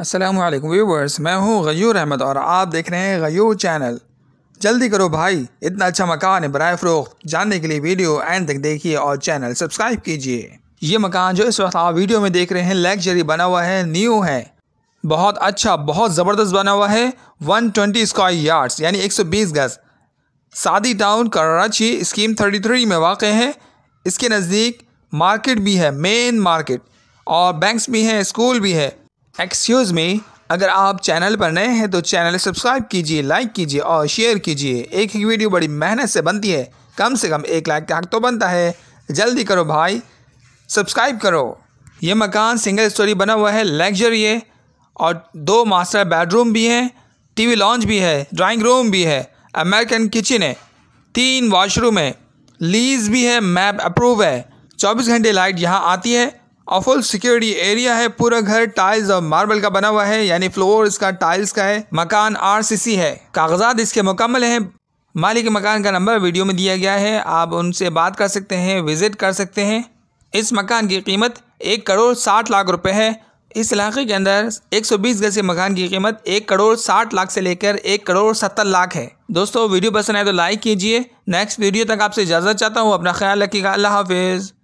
Aslam viewers मैं हूँ गयूर अहमद और आप देख रहे हैं गयूर चैनल जल्दी करो भाई इतना अच्छा मकान है बरए फरोख जानने के लिए वीडियो एंड तक देखिए और चैनल सब्सक्राइब कीजिए ये मकान जो इस वक्त आप वीडियो में देख रहे हैं लग्जरी बना हुआ है न्यू है बहुत अच्छा बहुत ज़बरदस्त बना हुआ है 120 स्क्वायर यार्ड्स यानी 120 गज सादी टाउन कराची स्कीम 33 में वाक़ है इसके नज़दीक मार्केट भी है मेन मार्केट और बैंक्स भी हैं स्कूल भी है एक्सक्यूज़ मी अगर आप चैनल पर नए हैं तो चैनल सब्सक्राइब कीजिए लाइक कीजिए और शेयर कीजिए एक एक वीडियो बड़ी मेहनत से बनती है कम से कम एक लाख का हक तो बनता है जल्दी करो भाई सब्सक्राइब करो ये मकान सिंगल स्टोरी बना हुआ है लेक्जरी है और दो मास्टर बेडरूम भी हैं टीवी लॉन्च भी है ड्राइंग रूम भी है अमेरिकन किचन है तीन वॉशरूम है लीज भी है मैप अप्रूव है चौबीस घंटे लाइट यहाँ आती है और फुल सिक्योरिटी एरिया है पूरा घर टाइल्स और मार्बल का बना हुआ है यानी फ्लोर इसका टाइल्स का है मकान आरसीसी है कागजात इसके मुकम्मल हैं मालिक मकान का नंबर वीडियो में दिया गया है आप उनसे बात कर सकते हैं विजिट कर सकते हैं इस मकान की कीमत एक करोड़ साठ लाख रुपए है इस इलाके के अंदर 120 गज के मकान की कीमत एक करोड़ साठ लाख से लेकर एक करोड़ सत्तर लाख है दोस्तों वीडियो पसंद आए तो लाइक कीजिए नेक्स्ट वीडियो तक आपसे इजाज़त चाहता हूँ अपना ख्याल रखिएगा अल्लाह हाफिज़